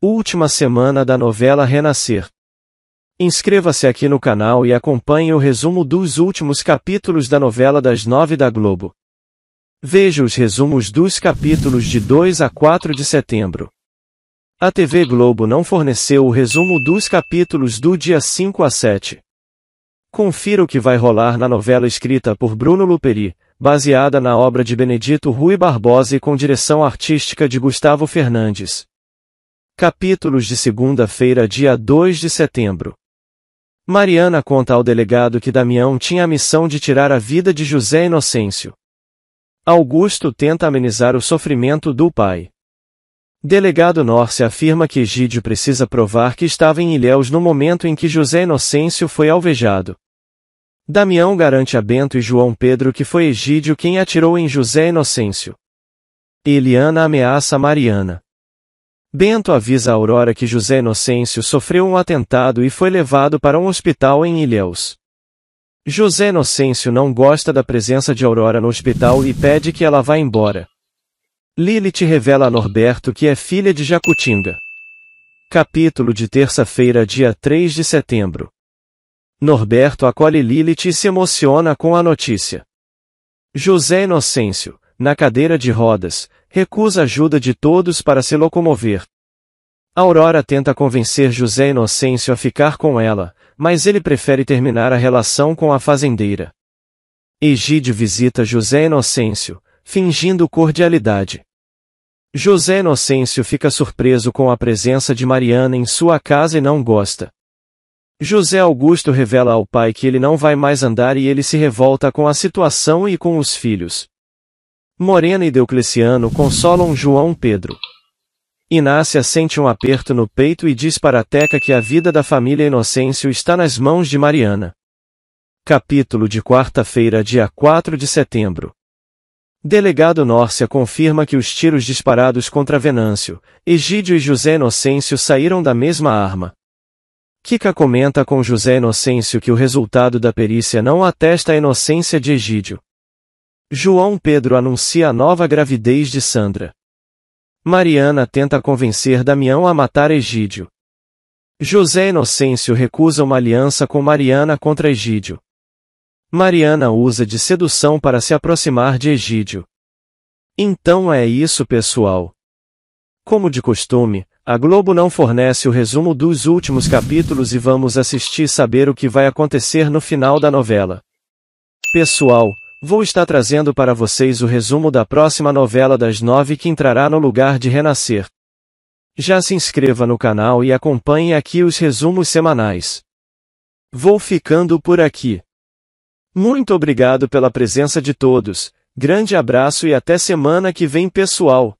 Última semana da novela Renascer. Inscreva-se aqui no canal e acompanhe o resumo dos últimos capítulos da novela das nove da Globo. Veja os resumos dos capítulos de 2 a 4 de setembro. A TV Globo não forneceu o resumo dos capítulos do dia 5 a 7. Confira o que vai rolar na novela escrita por Bruno Luperi, baseada na obra de Benedito Rui Barbosa e com direção artística de Gustavo Fernandes. Capítulos de segunda-feira, dia 2 de setembro. Mariana conta ao delegado que Damião tinha a missão de tirar a vida de José Inocêncio. Augusto tenta amenizar o sofrimento do pai. Delegado Norce afirma que Egídio precisa provar que estava em Ilhéus no momento em que José Inocêncio foi alvejado. Damião garante a Bento e João Pedro que foi Egídio quem atirou em José Inocêncio. Eliana ameaça Mariana. Bento avisa a Aurora que José Inocêncio sofreu um atentado e foi levado para um hospital em Ilhéus. José Inocêncio não gosta da presença de Aurora no hospital e pede que ela vá embora. Lilith revela a Norberto que é filha de Jacutinga. Capítulo de terça-feira, dia 3 de setembro. Norberto acolhe Lilith e se emociona com a notícia. José Inocêncio, na cadeira de rodas, recusa ajuda de todos para se locomover. Aurora tenta convencer José Inocêncio a ficar com ela, mas ele prefere terminar a relação com a fazendeira. Egídio visita José Inocêncio, fingindo cordialidade. José Inocêncio fica surpreso com a presença de Mariana em sua casa e não gosta. José Augusto revela ao pai que ele não vai mais andar e ele se revolta com a situação e com os filhos. Morena e Diocleciano consolam João Pedro. Inácia sente um aperto no peito e diz para Teca que a vida da família Inocêncio está nas mãos de Mariana. Capítulo de quarta-feira, dia 4 de setembro. Delegado Nórcia confirma que os tiros disparados contra Venâncio, Egídio e José Inocêncio saíram da mesma arma. Kika comenta com José Inocêncio que o resultado da perícia não atesta a inocência de Egídio. João Pedro anuncia a nova gravidez de Sandra. Mariana tenta convencer Damião a matar Egídio. José Inocêncio recusa uma aliança com Mariana contra Egídio. Mariana usa de sedução para se aproximar de Egídio. Então é isso, pessoal. Como de costume, a Globo não fornece o resumo dos últimos capítulos e vamos assistir saber o que vai acontecer no final da novela. Pessoal, vou estar trazendo para vocês o resumo da próxima novela das nove que entrará no lugar de Renascer. Já se inscreva no canal e acompanhe aqui os resumos semanais. Vou ficando por aqui. Muito obrigado pela presença de todos, grande abraço e até semana que vem pessoal!